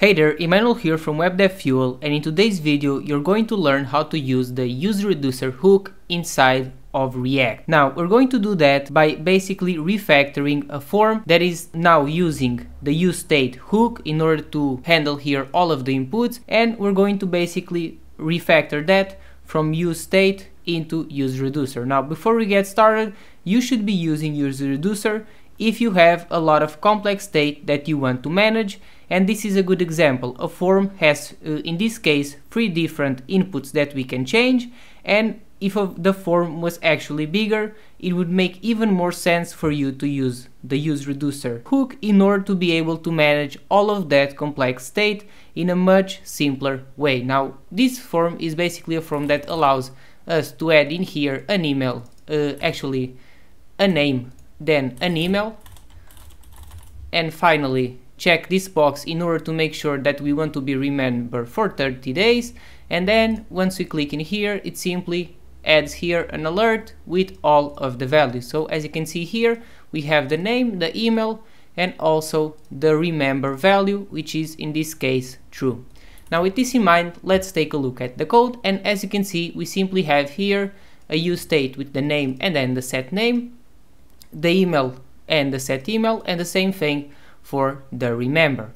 Hey there, Emmanuel here from WebDevFuel Fuel and in today's video you're going to learn how to use the use reducer hook inside of React. Now we're going to do that by basically refactoring a form that is now using the use state hook in order to handle here all of the inputs and we're going to basically refactor that from use state into use reducer. Now before we get started you should be using use reducer if you have a lot of complex state that you want to manage and this is a good example. A form has, uh, in this case, three different inputs that we can change and if a, the form was actually bigger, it would make even more sense for you to use the use reducer hook in order to be able to manage all of that complex state in a much simpler way. Now, this form is basically a form that allows us to add in here an email, uh, actually a name then an email, and finally check this box in order to make sure that we want to be remembered for 30 days and then once we click in here it simply adds here an alert with all of the values so as you can see here we have the name the email and also the remember value which is in this case true now with this in mind let's take a look at the code and as you can see we simply have here a use state with the name and then the set name the email and the set email and the same thing for the remember.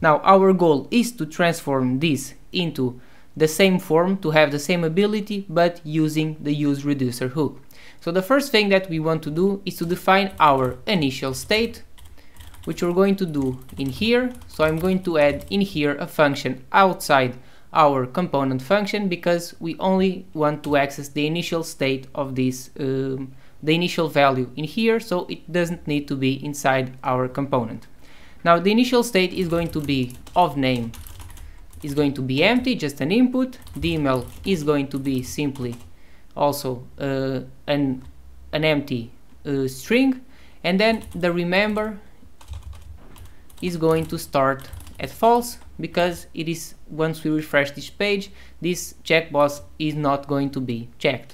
Now our goal is to transform this into the same form to have the same ability but using the use reducer hook. So the first thing that we want to do is to define our initial state which we're going to do in here. So I'm going to add in here a function outside our component function because we only want to access the initial state of this um, the initial value in here, so it doesn't need to be inside our component. Now the initial state is going to be of name is going to be empty, just an input. The email is going to be simply also uh, an, an empty uh, string. And then the remember is going to start at false because it is once we refresh this page, this checkbox is not going to be checked.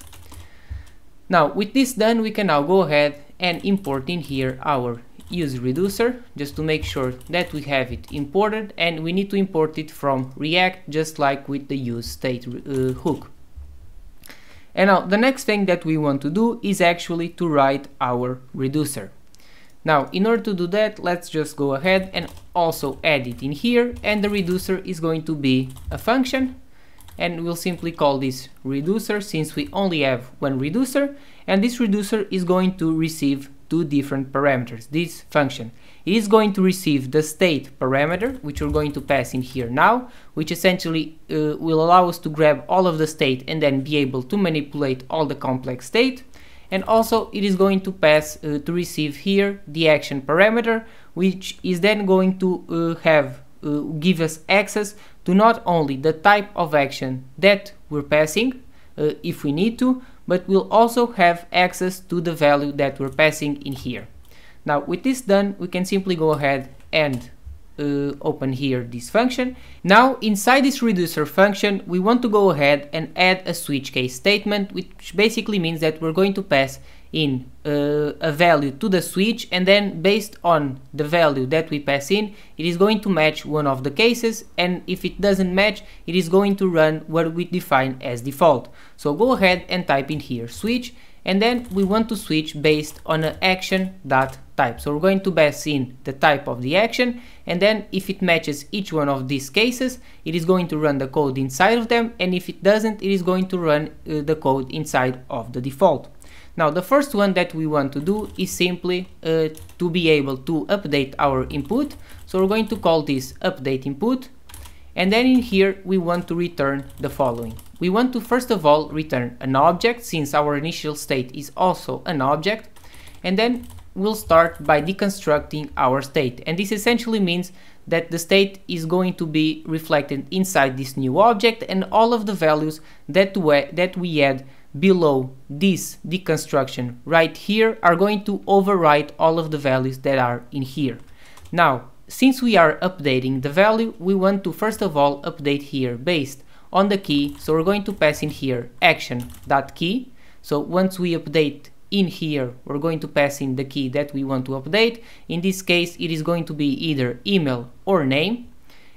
Now with this done, we can now go ahead and import in here our use reducer just to make sure that we have it imported and we need to import it from React just like with the use state uh, hook. And now the next thing that we want to do is actually to write our reducer. Now in order to do that let's just go ahead and also add it in here and the reducer is going to be a function and we'll simply call this reducer since we only have one reducer and this reducer is going to receive two different parameters. This function is going to receive the state parameter, which we're going to pass in here now, which essentially uh, will allow us to grab all of the state and then be able to manipulate all the complex state. And also it is going to pass uh, to receive here the action parameter, which is then going to uh, have uh, give us access to not only the type of action that we're passing, uh, if we need to, but we'll also have access to the value that we're passing in here. Now, with this done, we can simply go ahead and uh, open here this function. Now, inside this reducer function, we want to go ahead and add a switch case statement, which basically means that we're going to pass in uh, a value to the switch and then based on the value that we pass in it is going to match one of the cases and if it doesn't match it is going to run what we define as default so go ahead and type in here switch and then we want to switch based on an action dot type. So we're going to pass in the type of the action and then if it matches each one of these cases, it is going to run the code inside of them and if it doesn't, it is going to run uh, the code inside of the default. Now the first one that we want to do is simply uh, to be able to update our input. So we're going to call this update input and then in here we want to return the following. We want to first of all return an object since our initial state is also an object and then we'll start by deconstructing our state and this essentially means that the state is going to be reflected inside this new object and all of the values that, we, that we add below this deconstruction right here are going to overwrite all of the values that are in here. Now, since we are updating the value, we want to first of all update here based on the key. So we're going to pass in here action.key. So once we update in here, we're going to pass in the key that we want to update. In this case, it is going to be either email or name.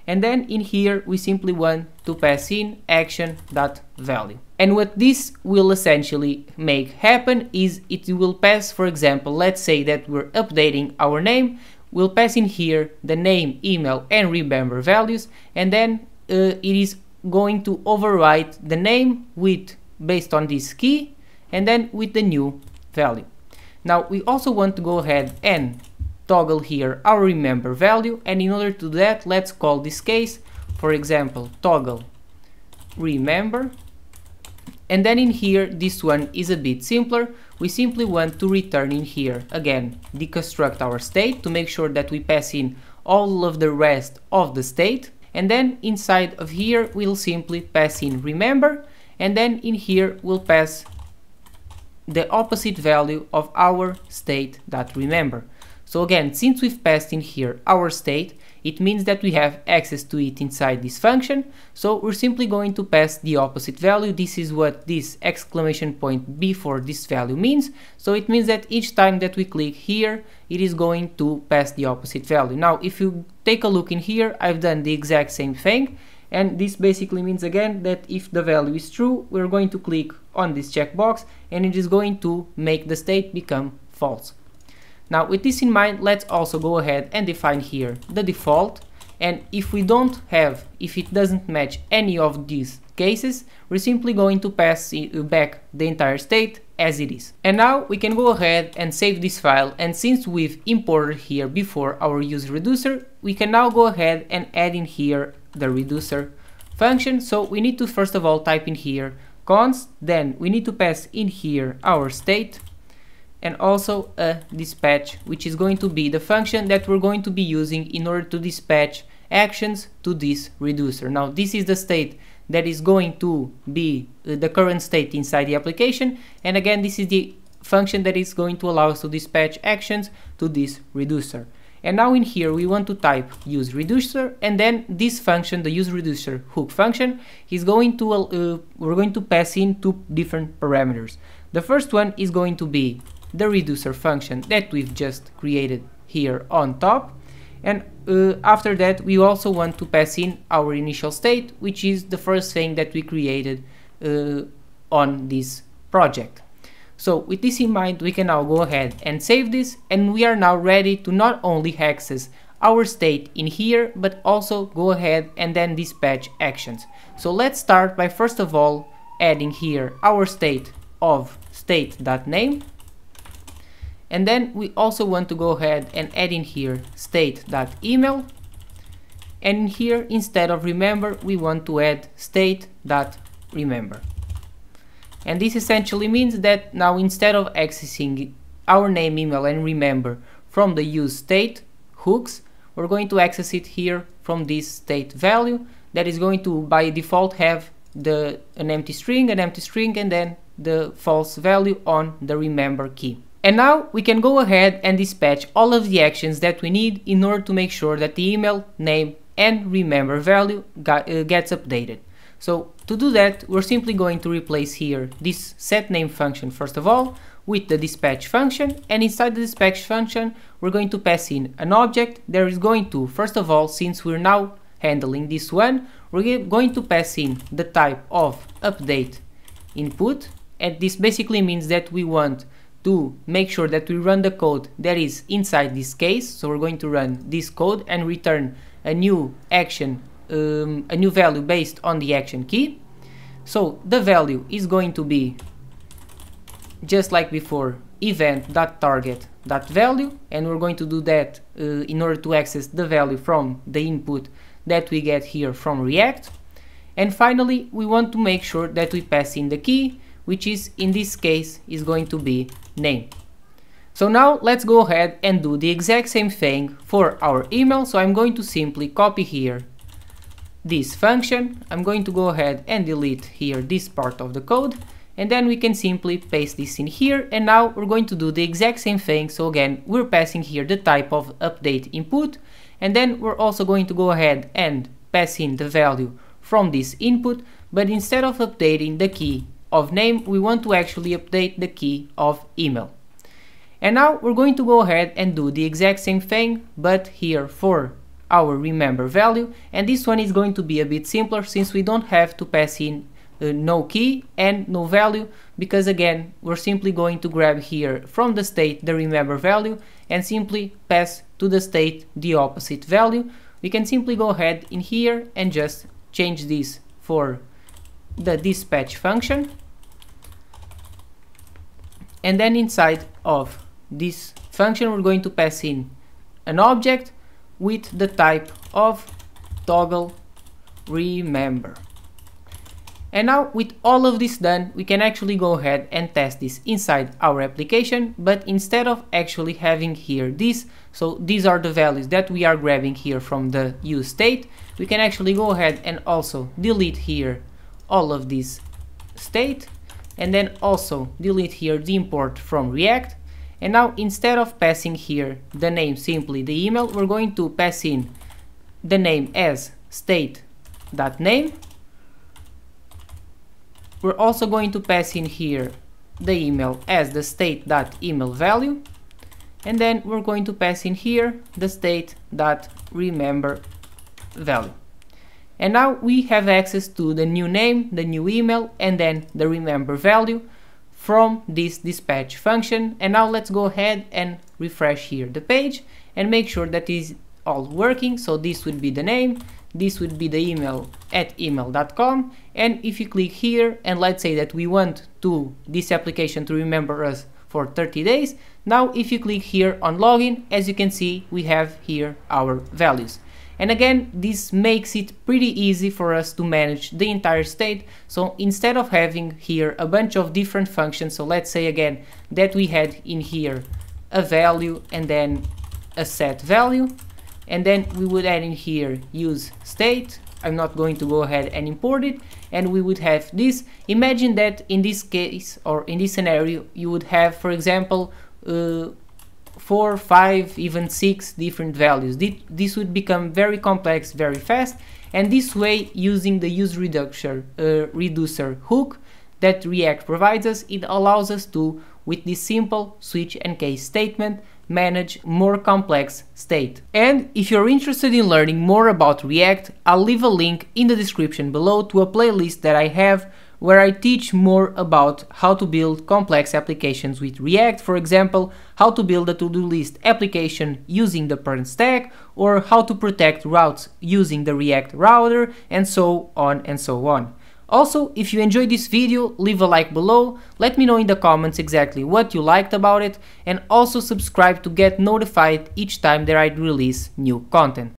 And then in here, we simply want to pass in action.value. And what this will essentially make happen is it will pass, for example, let's say that we're updating our name, we'll pass in here the name, email, and remember values, and then uh, it is going to overwrite the name with based on this key and then with the new value. Now we also want to go ahead and toggle here our remember value and in order to that let's call this case for example toggle remember and then in here this one is a bit simpler we simply want to return in here again deconstruct our state to make sure that we pass in all of the rest of the state and then inside of here we'll simply pass in remember and then in here we'll pass the opposite value of our state that remember so again, since we've passed in here our state, it means that we have access to it inside this function, so we're simply going to pass the opposite value. This is what this exclamation point before this value means, so it means that each time that we click here, it is going to pass the opposite value. Now, if you take a look in here, I've done the exact same thing, and this basically means again that if the value is true, we're going to click on this checkbox, and it is going to make the state become false. Now with this in mind, let's also go ahead and define here the default and if we don't have, if it doesn't match any of these cases, we're simply going to pass uh, back the entire state as it is. And now we can go ahead and save this file and since we've imported here before our use reducer, we can now go ahead and add in here the reducer function. So we need to first of all type in here const, then we need to pass in here our state and also a dispatch which is going to be the function that we're going to be using in order to dispatch actions to this reducer. Now this is the state that is going to be uh, the current state inside the application and again this is the function that is going to allow us to dispatch actions to this reducer. And now in here we want to type use reducer and then this function, the use reducer hook function, is going to, uh, we're going to pass in two different parameters. The first one is going to be the reducer function that we've just created here on top and uh, after that we also want to pass in our initial state which is the first thing that we created uh, on this project. So with this in mind we can now go ahead and save this and we are now ready to not only access our state in here but also go ahead and then dispatch actions. So let's start by first of all adding here our state of state.name and then we also want to go ahead and add in here state.email. And here, instead of remember, we want to add state.remember. And this essentially means that now instead of accessing our name, email, and remember from the use state hooks, we're going to access it here from this state value that is going to by default have the an empty string, an empty string, and then the false value on the remember key. And now we can go ahead and dispatch all of the actions that we need in order to make sure that the email, name and remember value got, uh, gets updated. So to do that, we're simply going to replace here this set name function first of all with the dispatch function and inside the dispatch function we're going to pass in an object that is going to, first of all, since we're now handling this one, we're going to pass in the type of update input and this basically means that we want to make sure that we run the code that is inside this case. So we're going to run this code and return a new action, um, a new value based on the action key. So the value is going to be just like before event.target.value and we're going to do that uh, in order to access the value from the input that we get here from React. And finally, we want to make sure that we pass in the key which is in this case is going to be name. So now let's go ahead and do the exact same thing for our email. So I'm going to simply copy here this function. I'm going to go ahead and delete here this part of the code and then we can simply paste this in here and now we're going to do the exact same thing so again we're passing here the type of update input and then we're also going to go ahead and pass in the value from this input but instead of updating the key of name, we want to actually update the key of email. And now we're going to go ahead and do the exact same thing, but here for our remember value. And this one is going to be a bit simpler since we don't have to pass in uh, no key and no value because again we're simply going to grab here from the state the remember value and simply pass to the state the opposite value we can simply go ahead in here and just change this for the dispatch function and then inside of this function we're going to pass in an object with the type of toggle remember and now with all of this done we can actually go ahead and test this inside our application but instead of actually having here this so these are the values that we are grabbing here from the use state we can actually go ahead and also delete here all of this state and then also delete here the import from React. And now instead of passing here the name simply the email, we're going to pass in the name as state.name. We're also going to pass in here the email as the state.email value. And then we're going to pass in here the state.remember value. And now we have access to the new name, the new email, and then the remember value from this dispatch function. And now let's go ahead and refresh here the page and make sure that is all working. So this would be the name, this would be the email at email.com. And if you click here and let's say that we want to this application to remember us for 30 days. Now, if you click here on login, as you can see, we have here our values. And again, this makes it pretty easy for us to manage the entire state. So instead of having here a bunch of different functions, so let's say again that we had in here a value and then a set value, and then we would add in here use state. I'm not going to go ahead and import it and we would have this. Imagine that in this case or in this scenario you would have for example uh, four, five, even six different values. This would become very complex very fast. And this way, using the use reducer, uh, reducer hook that React provides us, it allows us to, with this simple switch and case statement, manage more complex state. And if you're interested in learning more about React, I'll leave a link in the description below to a playlist that I have where I teach more about how to build complex applications with React, for example, how to build a to-do list application using the Parent stack, or how to protect routes using the React router, and so on and so on. Also, if you enjoyed this video, leave a like below, let me know in the comments exactly what you liked about it, and also subscribe to get notified each time that I release new content.